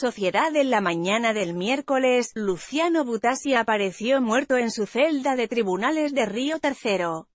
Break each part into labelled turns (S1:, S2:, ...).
S1: Sociedad en la mañana del miércoles, Luciano Butasi apareció muerto en su celda de tribunales de Río Tercero.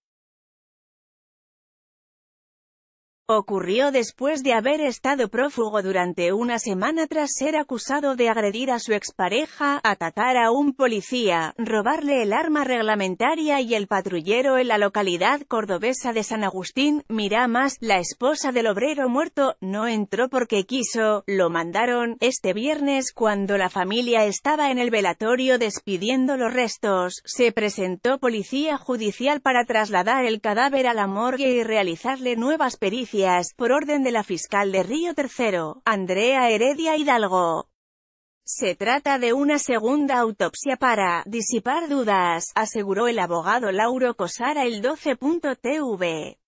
S1: Ocurrió después de haber estado prófugo durante una semana tras ser acusado de agredir a su expareja, atacar a un policía, robarle el arma reglamentaria y el patrullero en la localidad cordobesa de San Agustín, Miramas, la esposa del obrero muerto, no entró porque quiso, lo mandaron, este viernes cuando la familia estaba en el velatorio despidiendo los restos, se presentó policía judicial para trasladar el cadáver a la morgue y realizarle nuevas pericias por orden de la fiscal de Río Tercero, Andrea Heredia Hidalgo. Se trata de una segunda autopsia para disipar dudas, aseguró el abogado Lauro Cosara el 12.tv.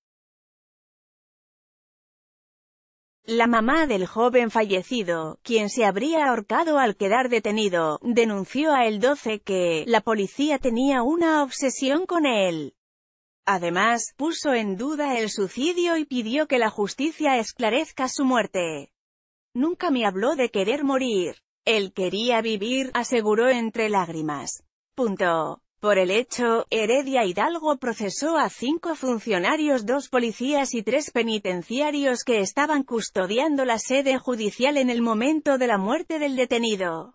S1: La mamá del joven fallecido, quien se habría ahorcado al quedar detenido, denunció a El 12 que la policía tenía una obsesión con él. Además, puso en duda el suicidio y pidió que la justicia esclarezca su muerte. Nunca me habló de querer morir. Él quería vivir, aseguró entre lágrimas. Punto. Por el hecho, Heredia Hidalgo procesó a cinco funcionarios, dos policías y tres penitenciarios que estaban custodiando la sede judicial en el momento de la muerte del detenido.